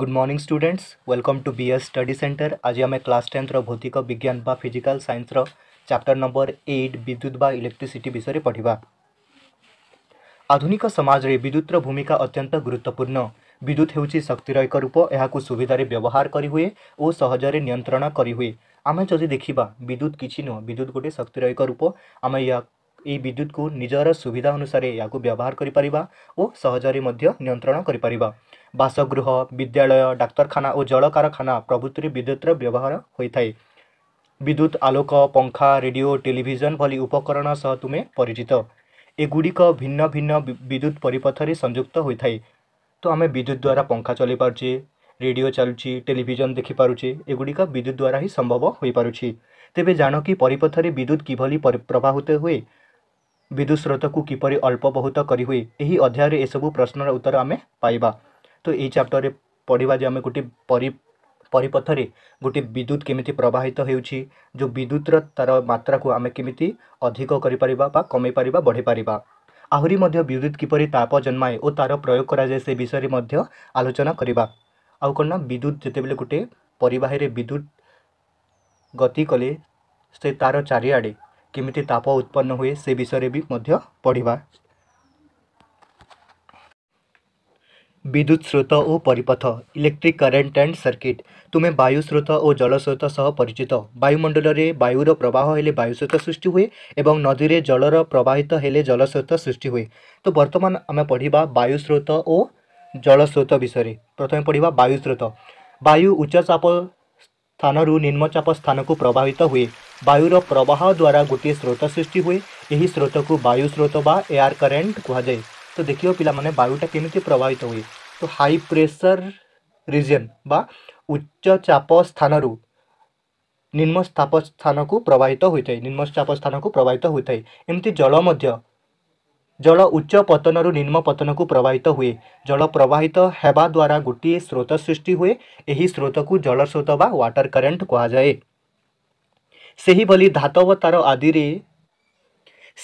Good morning students welcome to BS study centre ଆଜି ଆମେ class ଟେନ୍ଥର ଭୌତିକ ବିଜ୍ଞାନ ବା ଫିଜିକାଲ୍ ସାଇନ୍ସର ଚାପ୍ଟର ନମ୍ବର ଏଇଟ୍ ବିଦ୍ୟୁତ ବା ଇଲେକ୍ଟ୍ରିସିଟି ବିଷୟରେ ପଢ଼ିବା ଆଧୁନିକ ସମାଜରେ ବିଦ୍ୟୁତର ଭୂମିକା ଅତ୍ୟନ୍ତ ଗୁରୁତ୍ୱପୂର୍ଣ୍ଣ ବିଦ୍ୟୁତ ହେଉଛି ଶକ୍ତିର ଏକ ରୂପ ଏହାକୁ ସୁବିଧାରେ ବ୍ୟବହାର କରିହୁଏ ଓ ସହଜରେ ନିୟନ୍ତ୍ରଣ କରିହୁଏ ଆମେ ଯଦି ଦେଖିବା ବିଦ୍ୟୁତ କିଛି ନୁହଁ ବିଦ୍ୟୁତ ଗୋଟିଏ ଶକ୍ତିର ଏକ ରୂପ ଆମେ ଏହା ଏହି ବିଦ୍ୟୁତକୁ ନିଜର ସୁବିଧା ଅନୁସାରେ ଏହାକୁ ବ୍ୟବହାର କରିପାରିବା ଓ ସହଜରେ ମଧ୍ୟ ନିୟନ୍ତ୍ରଣ କରିପାରିବା বাসগৃহ বিদ্যালয় ডক্টরখানা ও জলকারখানা প্রভৃতিতে বিদ্যুৎৰ ব্যৱহাৰ হয় তাই। বিদ্যুৎ আলোক পংখা ৰেডিঅ' টেলিভিজন বলি উপকৰণ সহ তুমি পৰিচিত। এগুডি কা ভিন্ন ভিন্ন বিদ্যুৎ পৰিপথৰে সংযুক্ত হৈ তাই। তো আমি বিদ্যুৎ দ্বাৰা পংখা চলি পাৰ্চি ৰেডিঅ' চলি চি টেলিভিজন দেখি পাৰুচি এগুডি কা বিদ্যুৎ দ্বাৰাহে সম্ভৱ হৈ পাৰুচি। তেবে জানো কি পৰিপথৰে বিদ্যুৎ কিবলি প্ৰবাহ হোতে হৈ বিদ্যুৎ উৎসতক কিপৰি অল্প বহুত কৰি হৈ এই অধ্যায়ৰে এই সকলো প্ৰশ্নৰ উত্তৰ আমি পাইবা। तो चैप्टर त य च्याप्टर पढिया गीत परि परिपथले गोटि विद्युत केमि प्रवाहित हुन्छ जो विद्युत र तार को आमे के अधिक गरिपर कमै पार बढिपार आह्री विद्युत किपर ताप जन्माए जन्मा तार प्रयोग से विषय सिसरी आलोचना आउँ न विद्युत जति बेला गोटे परिवाहे विद्युत गति कले से तार चारिआ के ताप उत्पन्न हेषय पढि ବିଦ୍ୟୁତ୍ ସ୍ରୋତ ଓ ପରିପଥ ଇଲେକ୍ଟ୍ରିକ୍ କରେଣ୍ଟ ଆଣ୍ଡ ସର୍କିଟ୍ ତୁମେ ବାୟୁ ସ୍ରୋତ ଓ ଜଳସ୍ରୋତ ସହ ପରିଚିତ ବାୟୁମଣ୍ଡଳରେ ବାୟୁର ପ୍ରବାହ ହେଲେ ବାୟୁସ୍ରୋତ ସୃଷ୍ଟି ହୁଏ ଏବଂ ନଦୀରେ ଜଳର ପ୍ରବାହିତ ହେଲେ ଜଳସ୍ରୋତ ସୃଷ୍ଟି ହୁଏ ତ ବର୍ତ୍ତମାନ ଆମେ ପଢ଼ିବା ବାୟୁସ୍ରୋତ ଓ ଜଳସ୍ରୋତ ବିଷୟରେ ପ୍ରଥମେ ପଢ଼ିବା ବାୟୁସ୍ରୋତ ବାୟୁ ଉଚ୍ଚଚାପ ସ୍ଥାନରୁ ନିମ୍ନଚାପ ସ୍ଥାନକୁ ପ୍ରବାହିତ ହୁଏ ବାୟୁର ପ୍ରବାହ ଦ୍ୱାରା ଗୋଟିଏ ସ୍ରୋତ ସୃଷ୍ଟି ହୁଏ ଏହି ସ୍ରୋତକୁ ବାୟୁ ସ୍ରୋତ ବା ଏୟାର କରେଣ୍ଟ କୁହାଯାଏ ତ ଦେଖିବ ପିଲାମାନେ ବାୟୁଟା କେମିତି ପ୍ରବାହିତ ହୁଏ তো হাই প্রেসার রিজিয়ন ବା ଉଚ୍ଚ ଚାପ ସ୍ଥାନରୁ ନିମ୍ନ ସ୍ଥାପ ସ୍ଥାନକୁ ପ୍ରବାହିତ ହୋଇଥାଏ ନିମ୍ନ ଚାପ ସ୍ଥାନକୁ ପ୍ରବାହିତ ହୋଇଥାଏ ଏମିତି ଜଳ ମଧ୍ୟ ଜଳ ଉଚ୍ଚ ପତନରୁ ନିମ୍ନ ପତନକୁ ପ୍ରବାହିତ ହୁଏ ଜଳ ପ୍ରବାହିତ ହେବା ଦ୍ୱାରା ଗୋଟିଏ ସ୍ରୋତ ସୃଷ୍ଟି ହୁଏ ଏହି ସ୍ରୋତକୁ ଜଳସ୍ରୋତ ବା ୱାଟର କରେଣ୍ଟ କୁହାଯାଏ ସେହିଭଳି ଧାତବ ତାର ଆଦିରେ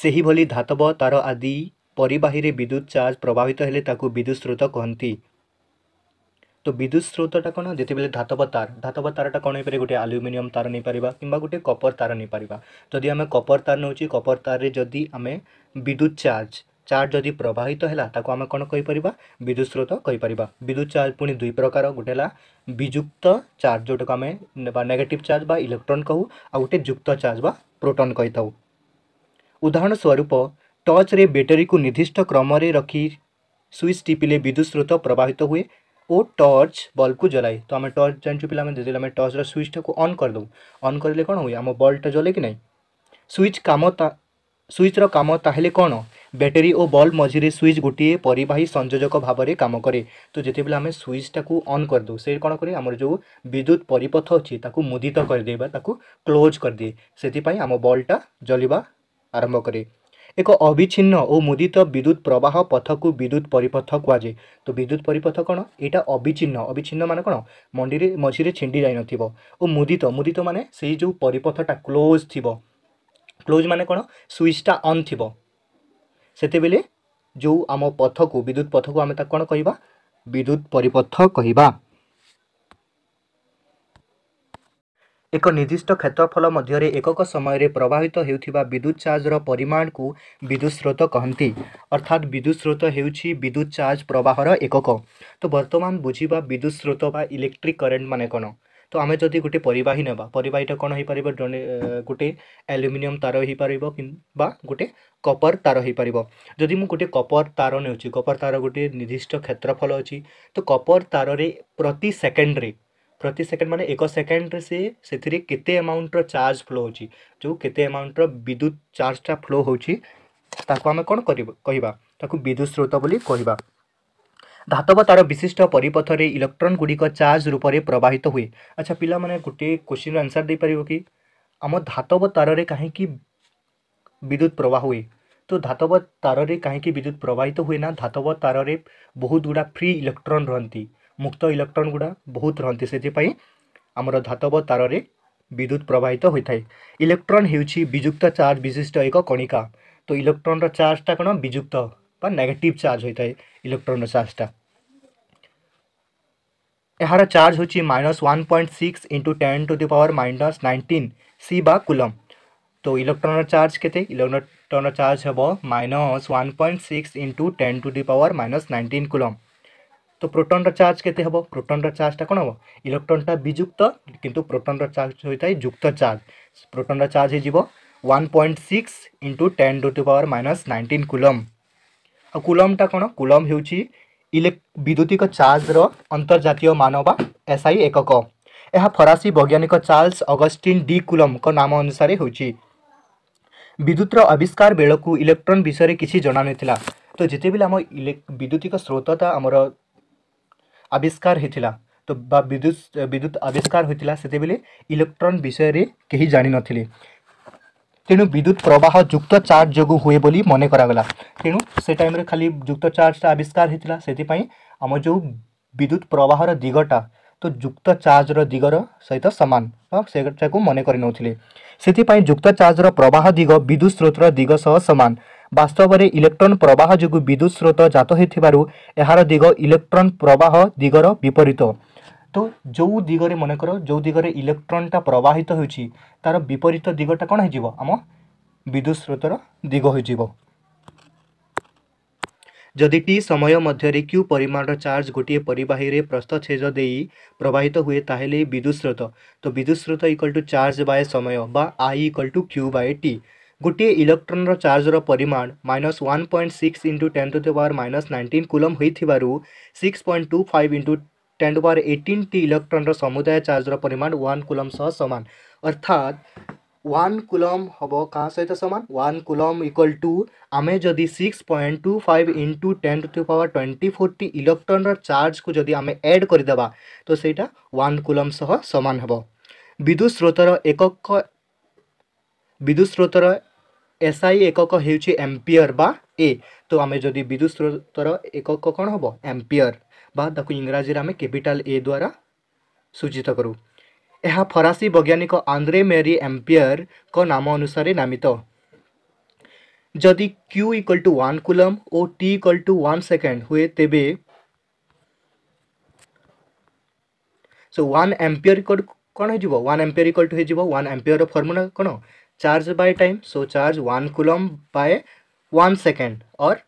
ସେହିଭଳି ଧାତବ ତାର ଆଦି ପରିବାହୀରେ ବିଦ୍ୟୁତ୍ ଚାର୍ଜ ପ୍ରବାହିତ ହେଲେ ତାକୁ ବିଦ୍ୟୁତ୍ ସ୍ରୋତ କହନ୍ତି ତ ବିଦ୍ୟୁତ୍ ସ୍ରୋତଟା କ'ଣ ଯେତେବେଳେ ଧାତବ ତାର ଧାତବ ତାରଟା କ'ଣ ହେଇପାରିବ ଗୋଟେ ଆଲୁମିନିୟମ୍ ତାର ନେଇପାରିବା କିମ୍ବା ଗୋଟେ କପର ତାର ନେଇପାରିବା ଯଦି ଆମେ କପର ତାର ନେଉଛେ କପର ତାରରେ ଯଦି ଆମେ ବିଦ୍ୟୁତ୍ ଚାର୍ଜ ଚାର୍ଜ ଯଦି ପ୍ରବାହିତ ହେଲା ତାକୁ ଆମେ କ'ଣ କହିପାରିବା ବିଦ୍ୟୁତ୍ ସ୍ରୋତ କହିପାରିବା ବିଦ୍ୟୁତ୍ ଚାର୍ଜ ପୁଣି ଦୁଇ ପ୍ରକାର ଗୋଟେ ହେଲା ବିଯୁକ୍ତ ଚାର୍ଜ ଯେଉଁଟାକୁ ଆମେ ବା ନେଗେଟିଭ୍ ଚାର୍ଜ ବା ଇଲେକ୍ଟ୍ରନ୍ କହୁ ଆଉ ଗୋଟେ ଯୁକ୍ତ ଚାର୍ଜ ବା ପ୍ରୋଟନ୍ କହିଥାଉ ଉଦାହରଣ ସ୍ୱରୂପ ଟଚ୍ରେ ବ୍ୟାଟେରୀକୁ ନିର୍ଦ୍ଦିଷ୍ଟ କ୍ରମରେ ରଖି ସୁଇଚ୍ ଟିପିଲେ ବିଦ୍ୟୁତ୍ ସ୍ରୋତ ପ୍ରବାହିତ ହୁଏ ଓ ଟର୍ଚ୍ଚ ବଲ୍ବକୁ ଜଲାଏ ତ ଆମେ ଟର୍ଚ୍ଚ ଜାଣିଛୁ ପିଲାମାନେ ଯେତେବେଳେ ଆମେ ଟର୍ଚ୍ଚର ସୁଇଚ୍ଟାକୁ ଅନ୍ କରିଦେଉ ଅନ୍ କରିଲେ କ'ଣ ହୁଏ ଆମ ବଲ୍ବଟା ଜଲେ କି ନାହିଁ ସୁଇଚ୍ କାମ ତା ସୁଇଚ୍ର କାମ ତାହେଲେ କ'ଣ ବ୍ୟାଟେରୀ ଓ ବଲ୍ବ ମଝିରେ ସୁଇଚ୍ ଗୋଟିଏ ପରିବାହୀ ସଂଯୋଜକ ଭାବରେ କାମ କରେ ତ ଯେତେବେଳେ ଆମେ ସୁଇଚ୍ଟାକୁ ଅନ୍ କରିଦେଉ ସେ କ'ଣ କରେ ଆମର ଯେଉଁ ବିଦ୍ୟୁତ୍ ପରିପଥ ଅଛି ତାକୁ ମୁଦିତ କରିଦିଏ ବା ତାକୁ କ୍ଲୋଜ୍ କରିଦିଏ ସେଥିପାଇଁ ଆମ ବଲ୍ବଟା ଜଲିବା ଆରମ୍ଭ କରେ ଏକ ଅବିଚ୍ଛିନ୍ନ ଓ ମୁଦିତ ବିଦ୍ୟୁତ୍ ପ୍ରବାହ ପଥକୁ ବିଦ୍ୟୁତ୍ ପରିପଥ କୁହାଯାଏ ତ ବିଦ୍ୟୁତ୍ ପରିପଥ କ'ଣ ଏଇଟା ଅବିଚ୍ଛିନ୍ନ ଅବିଚ୍ଛିନ୍ନ ମାନେ କ'ଣ ମଣ୍ଡିରେ ମଝିରେ ଛିଣ୍ଡି ଯାଇନଥିବ ଓ ମୁଦିତ ମୁଦିତ ମାନେ ସେଇ ଯେଉଁ ପରିପଥଟା କ୍ଲୋଜ୍ ଥିବ କ୍ଲୋଜ୍ ମାନେ କ'ଣ ସୁଇଚ୍ଟା ଅନ୍ ଥିବ ସେତେବେଳେ ଯେଉଁ ଆମ ପଥକୁ ବିଦ୍ୟୁତ୍ ପଥକୁ ଆମେ ତାକୁ କ'ଣ କହିବା ବିଦ୍ୟୁତ୍ ପରିପଥ କହିବା ଏକ ନିର୍ଦ୍ଦିଷ୍ଟ କ୍ଷେତ୍ରଫଳ ମଧ୍ୟରେ ଏକକ ସମୟରେ ପ୍ରବାହିତ ହେଉଥିବା ବିଦ୍ୟୁତ୍ ଚାର୍ଜର ପରିମାଣକୁ ବିଦ୍ୟୁତ୍ ସ୍ରୋତ କହନ୍ତି ଅର୍ଥାତ୍ ବିଦ୍ୟୁତ୍ ସ୍ରୋତ ହେଉଛି ବିଦ୍ୟୁତ୍ ଚାର୍ଜ ପ୍ରବାହର ଏକକ ତ ବର୍ତ୍ତମାନ ବୁଝିବା ବିଦ୍ୟୁତ୍ ସ୍ରୋତ ବା ଇଲେକ୍ଟ୍ରିକ୍ କରେଣ୍ଟ ମାନେ କ'ଣ ତ ଆମେ ଯଦି ଗୋଟେ ପରିବାହୀ ନେବା ପରିବାହୀଟା କ'ଣ ହେଇପାରିବ ଜଣେ ଗୋଟେ ଆଲୁମିନିୟମ୍ ତାର ହେଇପାରିବ କିମ୍ବା ଗୋଟେ କପର ତାର ହେଇପାରିବ ଯଦି ମୁଁ ଗୋଟେ କପର ତାର ନେଉଛି କପର ତାର ଗୋଟେ ନିର୍ଦ୍ଦିଷ୍ଟ କ୍ଷେତ୍ରଫଳ ଅଛି ତ କପର ତାରରେ ପ୍ରତି ସେକେଣ୍ଡରେ ପ୍ରତି ସେକେଣ୍ଡ ମାନେ ଏକ ସେକେଣ୍ଡରେ ସେ ସେଥିରେ କେତେ ଆମାଉଣ୍ଟର ଚାର୍ଜ ଫ୍ଲୋ ହେଉଛି ଯେଉଁ କେତେ ଆମାଉଣ୍ଟର ବିଦ୍ୟୁତ ଚାର୍ଜଟା ଫ୍ଲୋ ହେଉଛି ତାକୁ ଆମେ କ'ଣ କରିବ କହିବା ତାକୁ ବିଦ୍ୟୁତ ସ୍ରୋତ ବୋଲି କହିବା ଧାତବ ତା'ର ବିଶିଷ୍ଟ ପରିପଥରେ ଇଲେକ୍ଟ୍ରନ୍ ଗୁଡ଼ିକ ଚାର୍ଜ ରୂପରେ ପ୍ରବାହିତ ହୁଏ ଆଚ୍ଛା ପିଲାମାନେ ଗୋଟିଏ କୋଶ୍ଚିନ୍ର ଆନ୍ସର୍ ଦେଇପାରିବ କି ଆମ ଧାତବ ତାରରେ କାହିଁକି ବିଦ୍ୟୁତ ପ୍ରବାହ ହୁଏ ତ ଧାତବ ତାରରେ କାହିଁକି ବିଦ୍ୟୁତ ପ୍ରବାହିତ ହୁଏ ନା ଧାତବ ତାରରେ ବହୁତ ଗୁଡ଼ା ଫ୍ରି ଇଲେକ୍ଟ୍ରନ୍ ରହନ୍ତି ମୁକ୍ତ ଇଲେକ୍ଟ୍ରନ୍ ଗୁଡ଼ା ବହୁତ ରହନ୍ତି ସେଥିପାଇଁ ଆମର ଧାତବ ତାରରେ ବିଦ୍ୟୁତ ପ୍ରବାହିତ ହୋଇଥାଏ ଇଲେକ୍ଟ୍ରନ୍ ହେଉଛି ବିଯୁକ୍ତ ଚାର୍ଜ ବିଶିଷ୍ଟ ଏକ କଣିକା ତ ଇଲେକ୍ଟ୍ରନ୍ର ଚାର୍ଜଟା କ'ଣ ବିଯୁକ୍ତ ବା ନେଗେଟିଭ୍ ଚାର୍ଜ ହୋଇଥାଏ ଇଲେକ୍ଟ୍ରନ୍ର ଚାର୍ଜଟା ଏହାର ଚାର୍ଜ ହେଉଛି minus one point six into ten to the power minus nineteen C ବା କୁଲମ୍ ତ ଇଲେକ୍ଟ୍ରନ୍ର ଚାର୍ଜ କେତେ ଇଲେକ୍ଟ୍ରନ୍ର ଚାର୍ଜ ହେବ minus one point six into ten to the power minus nineteen coulomb তো ପ୍ରୋଟନ୍ର ଚାର୍ଜ କେତେ ହେବ ପ୍ରୋଟନ୍ର ଚାର୍ଜଟା କ'ଣ ହେବ ଇଲେକ୍ଟ୍ରନ୍ଟା ବିଯୁକ୍ତ କିନ୍ତୁ ପ୍ରୋଟନ୍ର ଚାର୍ଜ ହୋଇଥାଏ ଯୁକ୍ତ ଚାର୍ଜ ପ୍ରୋଟନ୍ର ଚାର୍ଜ ହେଇଯିବ one point six into ten to the power minus nineteen coulomb ଆଉ କୁଲମ୍ଟା କ'ଣ କୁଲମ୍ ହେଉଛି ଇଲେ ବିଦ୍ୟୁତିକ ଚାର୍ଜର ଅନ୍ତର୍ଜାତୀୟ ମାନ ବା ଏସ୍ଆଇ ଏକକ ଏହା ଫରାସୀ ବୈଜ୍ଞାନିକ ଚାର୍ଲସ୍ ଅଗଷ୍ଟିନ୍ ଡି କୁଲମ୍ଙ୍କ ନାମ ଅନୁସାରେ ହେଉଛି ବିଦ୍ୟୁତର ଆବିଷ୍କାର ବେଳକୁ ଇଲେକ୍ଟ୍ରନ୍ ବିଷୟରେ କିଛି ଜଣାନଥିଲା ତ ଯେତେବେଳେ ଆମ ଇଲେ ବିଦ୍ୟୁତିକ ସ୍ରୋତଟା ଆମର ଆବିଷ୍କାର ହୋଇଥିଲା ତ ବା ବିଦ୍ୟୁତ ବିଦ୍ୟୁତ ଆବିଷ୍କାର ହୋଇଥିଲା ସେତେବେଳେ ଇଲେକ୍ଟ୍ରନ୍ ବିଷୟରେ କେହି ଜାଣିନଥିଲେ ତେଣୁ ବିଦ୍ୟୁତ ପ୍ରବାହ ଯୁକ୍ତ ଚାର୍ଜ ଯୋଗୁଁ ହୁଏ ବୋଲି ମନେ କରାଗଲା ତେଣୁ ସେ ଟାଇମ୍ରେ ଖାଲି ଯୁକ୍ତ ଚାର୍ଜଟା ଆବିଷ୍କାର ହୋଇଥିଲା ସେଥିପାଇଁ ଆମ ଯେଉଁ ବିଦ୍ୟୁତ ପ୍ରବାହର ଦିଗଟା ତ ଯୁକ୍ତ ଚାର୍ଜର ଦିଗର ସହିତ ସମାନ ବା ସେଟାକୁ ମନେ କରିନେଉଥିଲେ ସେଥିପାଇଁ ଯୁକ୍ତ ଚାର୍ଜର ପ୍ରବାହ ଦିଗ ବିଦ୍ୟୁତ୍ ସ୍ରୋତର ଦିଗ ସହ ସମାନ ବାସ୍ତବରେ ଇଲେକ୍ଟ୍ରନ୍ ପ୍ରବାହ ଯୋଗୁଁ ବିଦ୍ୟୁତ୍ ସ୍ରୋତ ଜାତ ହୋଇଥିବାରୁ ଏହାର ଦିଗ ଇଲେକ୍ଟ୍ରନ୍ ପ୍ରବାହ ଦିଗର ବିପରୀତ ତ ଯେଉଁ ଦିଗରେ ମନେକର ଯେଉଁ ଦିଗରେ দিগরে ପ୍ରବାହିତ ହେଉଛି ତାର ବିପରୀତ ଦିଗଟା କଣ কোণ ଆମ ବିଦ୍ୟୁତ୍ ସ୍ରୋତର ଦିଗ ହୋଇଯିବ ଯଦି ଟି ସମୟ ମଧ୍ୟରେ କ୍ୟୁ ପରିମାଣର ଚାର୍ଜ ଗୋଟିଏ ପରିବାହୀରେ ପ୍ରସ୍ତଚ୍ଛେଦ ଦେଇ ପ୍ରବାହିତ ହୁଏ ତାହେଲେ ବିଦ୍ୟୁତ୍ ସ୍ରୋତ ତ ବିଦ୍ୟୁତ୍ ସ୍ରୋତ ଇକ୍ୱାଲ୍ ଟୁ ଚାର୍ଜ ବାଏ ସମୟ ବା I equal to Q by T ଗୋଟିଏ ଇଲେକ୍ଟ୍ରନ୍ର ଚାର୍ଜର ପରିମାଣ minus one point six into ten to the power minus nineteen coulomb ହୋଇଥିବାରୁ six point two five into ten to power eighteen T ଇଲେକ୍ଟ୍ରନ୍ର ସମୁଦାୟ ଚାର୍ଜର ପରିମାଣ ୱାନ୍ କୁଲମ୍ ସହ ସମାନ ଅର୍ଥାତ୍ ওৱান কুলম হ'ব কাৰ সৈত সমান ওৱান কুলম ইকুৱেল টু ଆମେ ଯଦି six point two five into ten to power twenty forty ଇଲେକ୍ଟ୍ରନ୍ର ଚାର୍ଜକୁ ଯଦି ଆମେ ଏଡ଼୍ କରିଦେବା ତ ସେଇଟା ୱାନ୍ କୁଲମ୍ ସହ ସମାନ ହେବ ବିଦ୍ୟୁତ ସ୍ରୋତର ଏକକ ବିଦ୍ୟୁତ ସ୍ରୋତର ଏସ୍ଆଇ ଏକକ ହେଉଛି ଏମ୍ପିୟର ବା ଏ ତ ଆମେ ଯଦି ବିଦ୍ୟୁତ ସ୍ରୋତର ଏକକ କ'ଣ ହେବ ଏମ୍ପିୟର ବା ତାକୁ ଇଂରାଜୀରେ ଆମେ କ୍ୟାପିଟାଲ ଏ ଦ୍ୱାରା ସୂଚିତ କରୁ ଏହା ଫରାସୀ ବୈଜ୍ଞାନିକ ଆନ୍ଦ୍ରେ ମେରି ଆମ୍ପିୟରଙ୍କ ନାମ ଅନୁସାରେ ନାମିତ ଯଦି Q equal to one coulomb ଓ T equal to one second ହୁଏ ତେବେ ସୋ ୱାନ୍ ଆମ୍ପିୟର ଇକ୍ୱାଲ୍ କ'ଣ ହେଇଯିବ ୱାନ୍ ଆମ୍ପିୟର ଇକ୍ୱାଲ୍ ଟୁ ହେଇଯିବ ୱାନ୍ ଆମ୍ପିୟରର ଫର୍ମୁଲା କ'ଣ charge by time so charge one coulomb by one second or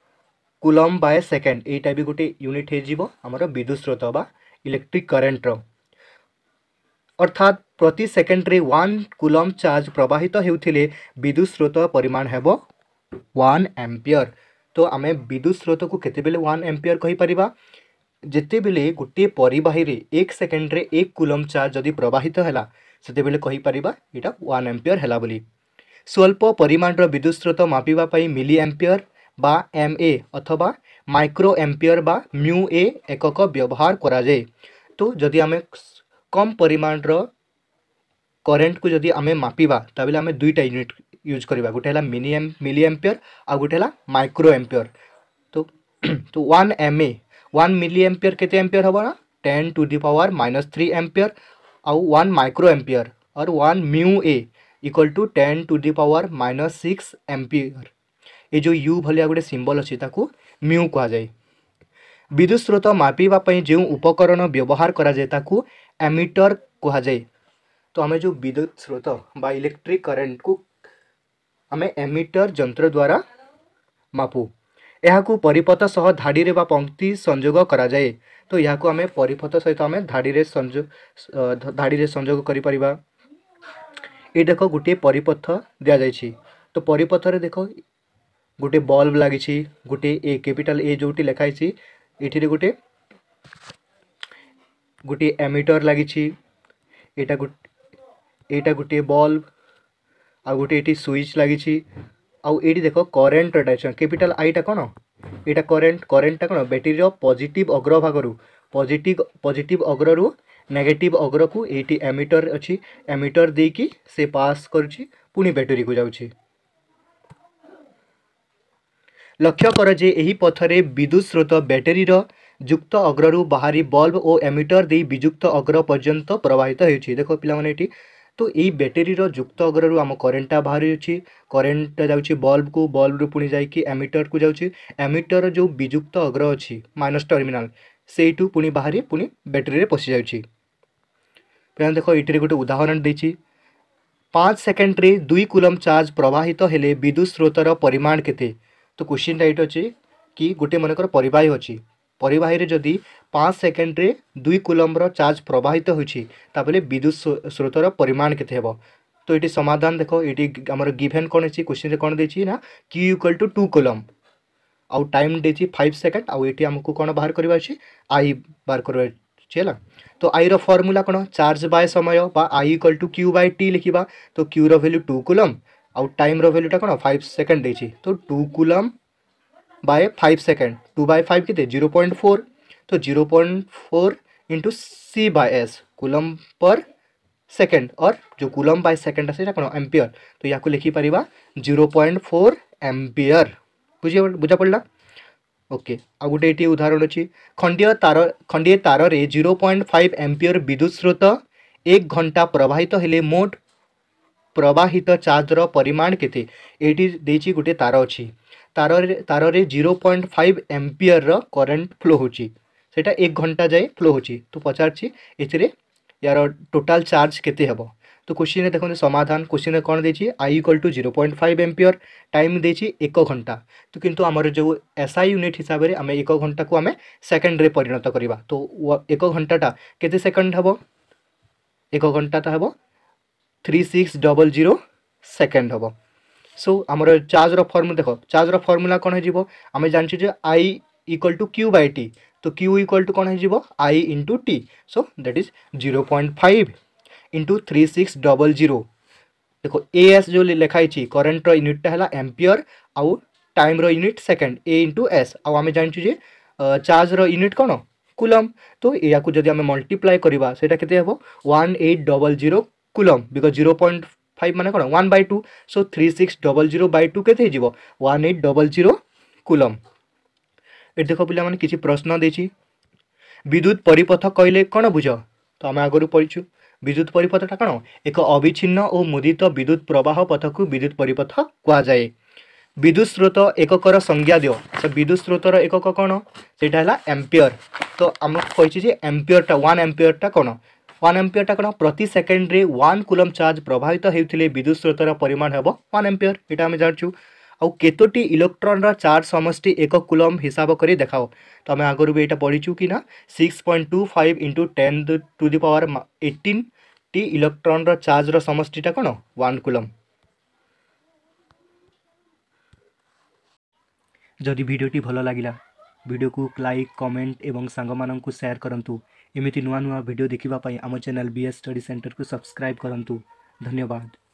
coulomb by second ଏଇଟା ବି ଗୋଟେ ୟୁନିଟ୍ ହେଇଯିବ ଆମର ବିଦ୍ୟୁତ୍ ସ୍ରୋତ ବା ଇଲେକ୍ଟ୍ରିକ୍ କରେଣ୍ଟର ଅର୍ଥାତ୍ ପ୍ରତି ସେକେଣ୍ଡରେ ୱାନ୍ କୁଲମ୍ ଚାର୍ଜ ପ୍ରବାହିତ ହେଉଥିଲେ ବିଦ୍ୟୁତ୍ ସ୍ରୋତ ପରିମାଣ ହେବ ୱାନ୍ ଆମ୍ପିୟର ତ ଆମେ ବିଦ୍ୟୁତ୍ ସ୍ରୋତକୁ କେତେବେଳେ ୱାନ୍ ଆମ୍ପିୟର କହିପାରିବା ଯେତେବେଳେ ଗୋଟିଏ ପରିବାହୀରେ ଏକ ସେକେଣ୍ଡରେ ଏକ କୁଲମ୍ ଚାର୍ଜ ଯଦି ପ୍ରବାହିତ ହେଲା ସେତେବେଳେ କହିପାରିବା ଏଇଟା ୱାନ୍ ଆମ୍ପିୟର ହେଲା ବୋଲି ସ୍ୱଳ୍ପ ପରିମାଣର ବିଦ୍ୟୁତ୍ ସ୍ରୋତ ମାପିବା ପାଇଁ ମିଲି ଆମ୍ପିୟର বা এম এ অথবা মাইক্রো এম্পিয়র বা মিউ এ একক ব্যবহার করা যায় তো যদি আমি কম ପରିମାଣର କରେଣ୍ଟକୁ ଯଦି ଆମେ ମାପିବା ତା'ହେଲେ ଆମେ ଦୁଇଟା ୟୁନିଟ୍ ୟୁଜ୍ କରିବା ଗୋଟେ ହେଲା ମିନି ମିଲି ଆମ୍ପିୟର ଆଉ ଗୋଟେ ହେଲା ମାଇକ୍ରୋ ଆମ୍ପିୟର ତ ତ one M A one milli ampere କେତେ ଆମ୍ପିୟର ହେବ ନା ten to the power minus three ampere ଆଉ ୱାନ୍ ମାଇକ୍ରୋ ଆମ୍ପିୟର और one mu A equal to ten to the power minus six ampere ये जो you भाया गोटे सिंबल अच्छी mu कहुए विद्युत स्रोत मापीवाई जो उपकरण व्यवहार कराए एमिटर କୁହାଯାଏ ତ ଆମେ ଯେଉଁ ବିଦ୍ୟୁତ ସ୍ରୋତ ବା ଇଲେକ୍ଟ୍ରିକ୍ କରେଣ୍ଟକୁ ଆମେ ଏମିଟର ଯନ୍ତ୍ର ଦ୍ୱାରା ମାପୁ ଏହାକୁ ପରିପଥ ସହ ଧାଡ଼ିରେ ବା ପଙ୍କ୍ତି ସଂଯୋଗ କରାଯାଏ ତ ଏହାକୁ ଆମେ ପରିପଥ ସହିତ ଆମେ ଧାଡ଼ିରେ ସଂଯୋଗ ଧାଡ଼ିରେ ସଂଯୋଗ କରିପାରିବା ଏ ଦେଖ ଗୋଟିଏ ପରିପଥ ଦିଆଯାଇଛି ତ ପରିପଥରେ ଦେଖ ଗୋଟିଏ ବଲ୍ବ ଲାଗିଛି ଗୋଟିଏ ଏ କ୍ୟାପିଟାଲ ଏ ଯେଉଁଠି ଲେଖା ହେଇଛି ଏଠିରେ ଗୋଟିଏ ଗୋଟିଏ ଆମମିଟର ଲାଗିଛି ଏଇଟା ଏଇଟା ଗୋଟିଏ ବଲ୍ବ ଆଉ ଗୋଟେ ଏଠି ସୁଇଚ୍ ଲାଗିଛି ଆଉ ଏଇଠି ଦେଖ କରେଣ୍ଟର ଡାଇରେକ୍ସନ କ୍ୟାପିଟାଲ ଆଇଟା କ'ଣ ଏଇଟା କରେଣ୍ଟ କରେଣ୍ଟଟା କ'ଣ ବ୍ୟାଟେରୀର ପଜିଟିଭ୍ ଅଗ୍ରଭାଗରୁ ପଜିଟିଭ୍ ପଜିଟିଭ୍ ଅଗ୍ରରୁ ନେଗେଟିଭ୍ ଅଗ୍ରକୁ ଏଇଠି ଏମିଟର ଅଛି ଏମିଟର ଦେଇକି ସେ ପାସ୍ କରୁଛି ପୁଣି ବ୍ୟାଟେରୀକୁ ଯାଉଛି ଲକ୍ଷ୍ୟ କର ଯେ ଏହି ପଥରେ ବିଦ୍ୟୁତ୍ ସ୍ରୋତ ବ୍ୟାଟେରୀର ଯୁକ୍ତ ଅଗ୍ରରୁ ବାହାରି ବଲ୍ବ ଓ ଏମିଟର ଦେଇ ବିଯୁକ୍ତ ଅଗ୍ର ପର୍ଯ୍ୟନ୍ତ ପ୍ରବାହିତ ହେଉଛି ଦେଖ ପିଲାମାନେ ଏଠି ତ ଏଇ ବ୍ୟାଟେରୀର ଯୁକ୍ତ ଅଗ୍ରରୁ ଆମ କରେଣ୍ଟଟା ବାହାରୁଛି କରେଣ୍ଟଟା ଯାଉଛି ବଲ୍ବକୁ ବଲ୍ବରୁ ପୁଣି ଯାଇକି ଏମିଟରକୁ ଯାଉଛି ଏମିଟରର ଯେଉଁ ବିଯୁକ୍ତ ଅଗ୍ର ଅଛି ମାଇନସ୍ ଟର୍ମିନାଲ୍ ସେଇଠୁ ପୁଣି ବାହାରି ପୁଣି ବ୍ୟାଟେରୀରେ ପଶିଯାଉଛି ପିଲାମାନେ ଦେଖ ଏଇଥିରେ ଗୋଟେ ଉଦାହରଣ ଦେଇଛି ପାଞ୍ଚ ସେକେଣ୍ଡରେ ଦୁଇ କୁଲମ୍ ଚାର୍ଜ ପ୍ରବାହିତ ହେଲେ ବିଦ୍ୟୁତ୍ ସ୍ରୋତର ପରିମାଣ କେତେ ତ କୋଶ୍ଚିନ୍ଟା ଏଇଠି ଅଛି କି ଗୋଟେ ମନେକର ପରିବାହୀ ଅଛି পরিবাহীরে যদি পাঁচ সেকেন্ডে দুই কুলম্বর চার্জ প্রবাহিত হয়েছে তাহলে বিদ্যুৎ স্রোতর পরিমাণ কেতে হব তো এটি সমাধান দেখো এটি আমার গিভেন কোণ আছে কোশ্চিনে কোণ দিয়েছি না কি ইকুয়াল টু টু কুলম আউ টাইম দিয়েছি ফাইভ সেকেন্ড আউ এটি আমাকে কোণ বাহার করবার আছে আই বাহার করা ଅଛି ହେଲା ତ ଆଇର ଫର୍ମୁଲା କ'ଣ ଚାର୍ଜ ବାଏ ସମୟ ବା I equal to Q by T ଲେଖିବା ତ କ୍ୟୁର ଭ୍ୟାଲ୍ୟୁ ଟୁ କୁଲମ୍ ଆଉ ଟାଇମ୍ର ভ্যালুটা কোণ ফাইভ সেকেন্ড দিয়েছি তো two coulomb by five second two by five कितने जीरो पॉइंट फोर तो zero point four into C by S coulomb पर सेकेंड और जो कुलम बाय सेकेंड আছে এটা एम्पियर তো ইয়াকু লিখি পারিবা জিরো পয়েন্ট ফোর एम्पियर বুঝি বুঝা পড়লা ওকে আউ গোটে এটি উদাহরণ অছি খণ্ডিয় তার খণ্ডিয়ে তারে জিরো পয়েন্ট ফাইভ एम्पियर বিদ্যুৎ স্রোত এক ঘন্টা প্রবাহিত হলে মোট ପ୍ରବାହିତ ଚାର୍ଜର ପରିମାଣ କେତେ ଏଇଠି ଦେଇଛି ଗୋଟେ ତାର ଅଛି ତାରରେ ତାରରେ ଜିରୋ ପଏଣ୍ଟ ଫାଇଭ୍ ଏମ୍ପିୟରର କରେଣ୍ଟ ଫ୍ଲୋ ହେଉଛି ସେଇଟା ଏକ ଘଣ୍ଟା ଯାଏ ଫ୍ଲୋ ହେଉଛି ତ ପଚାରିଛି ଏଥିରେ ୟାର ଟୋଟାଲ୍ ଚାର୍ଜ କେତେ ହେବ ତ କୋଶ୍ଚିନ୍ରେ ଦେଖନ୍ତୁ ସମାଧାନ କୋଶ୍ଚିନ୍ରେ କ'ଣ ଦେଇଛି I equal to zero point five ampere time ଦେଇଛି ଏକ ଘଣ୍ଟା ତ କିନ୍ତୁ ଆମର ଯେଉଁ ଏସ୍ ଆଇ ୟୁନିଟ୍ ହିସାବରେ ଆମେ ଏକ ଘଣ୍ଟାକୁ ଆମେ ସେକେଣ୍ଡରେ ପରିଣତ କରିବା ତ ଏକ ଘଣ୍ଟାଟା କେତେ ସେକେଣ୍ଡ ହେବ ଏକ ଘଣ୍ଟାଟା ହେବ three six double zero second হব সো আমার চার্জর ফর্মুলা দেখ চার্জর ফর্মুলা কোণ হয়ে আমি জাঁচু যে I equal to Q by T তো কিউ ইকুয়াল টু কোণ হয়ে I into T so that is zero point five into three six double zero দেখ এ এস যে লেখাইছি করেন্টর ইউনিটটা হল এম্পিয়র আউ টাইমর unit second A into S আউ আমি জাঁচু যে চার্জর ইউনিট কোণ কুলম তো ইয়াকু যদি আমি মল্টিপ্লাই করা সেটা কেতে হব one eight double zero coulomb because zero point five ମାନେ କ'ଣ one by two so three six double zero by two କେତେ ହେଇଯିବ one eight double zero coulomb ଏଠି ଦେଖ ପିଲାମାନେ କିଛି ପ୍ରଶ୍ନ ଦେଇଛି ବିଦ୍ୟୁତ୍ ପରିପଥ କହିଲେ କ'ଣ ବୁଝ ତ ଆମେ ଆଗରୁ ପଢ଼ିଛୁ ବିଦ୍ୟୁତ୍ ପରିପଥଟା କ'ଣ ଏକ ଅବିଚ୍ଛିନ୍ନ ଓ ମୁଦିତ ବିଦ୍ୟୁତ୍ ପ୍ରବାହ ପଥକୁ ବିଦ୍ୟୁତ୍ ପରିପଥ କୁହାଯାଏ ବିଦ୍ୟୁତ୍ ସ୍ରୋତ ଏକକର ସଂଜ୍ଞା ଦିଅ ସେ ବିଦ୍ୟୁତ୍ ସ୍ରୋତର ଏକକ କ'ଣ ସେଇଟା ହେଲା ଆମ୍ପିୟର ତ ଆମକୁ କହିଛି ଯେ ଆମ୍ପିୟରଟା ୱାନ୍ ଆମ୍ପିୟରଟା କ'ଣ ୱାନ୍ ଏମ୍ପିୟରଟା କ'ଣ ପ୍ରତି ସେକେଣ୍ଡରେ ୱାନ୍ କୁଲମ୍ ଚାର୍ଜ ପ୍ରଭାବିତ ହେଉଥିଲେ ବିଦ୍ୟୁତ ସ୍ରୋତର ପରିମାଣ ହେବ ୱାନ୍ ଏମ୍ପିୟର ଏଇଟା ଆମେ ଜାଣିଛୁ ଆଉ କେତୋଟି ଇଲେକ୍ଟ୍ରନ୍ର ଚାର୍ଜ ସମଷ୍ଟି ଏକ କୁଲମ୍ ହିସାବ କରି ଦେଖାଅ ତମେ ଆଗରୁ ବି ଏଇଟା ପଢ଼ିଛୁ କି ନା six point two five into ten to the power eighteen T ଇଲେକ୍ଟ୍ରନ୍ର ଚାର୍ଜର ସମଷ୍ଟିଟା କ'ଣ ୱାନ୍ କୁଲମ୍ ଯଦି ଭିଡ଼ିଓଟି ଭଲ ଲାଗିଲା ଭିଡ଼ିଓକୁ ଲାଇକ୍ କମେଣ୍ଟ ଏବଂ ସାଙ୍ଗମାନଙ୍କୁ ସେୟାର କରନ୍ତୁ एमती नू नुआ भिड देखापी आम channel B S study centre को सब्सक्राइब करूँ धन्यवाद